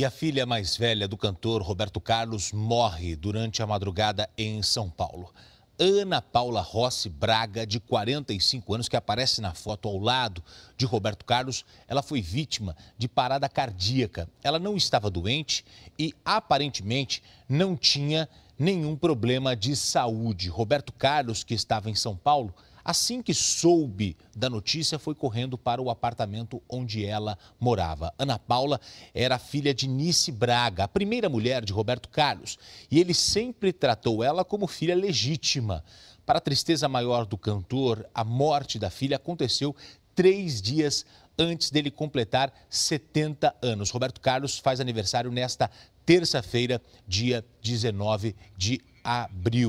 E a filha mais velha do cantor Roberto Carlos morre durante a madrugada em São Paulo. Ana Paula Rossi Braga, de 45 anos, que aparece na foto ao lado de Roberto Carlos, ela foi vítima de parada cardíaca. Ela não estava doente e aparentemente não tinha nenhum problema de saúde. Roberto Carlos, que estava em São Paulo, Assim que soube da notícia, foi correndo para o apartamento onde ela morava. Ana Paula era filha de Nice Braga, a primeira mulher de Roberto Carlos, e ele sempre tratou ela como filha legítima. Para a tristeza maior do cantor, a morte da filha aconteceu três dias antes dele completar 70 anos. Roberto Carlos faz aniversário nesta terça-feira, dia 19 de abril.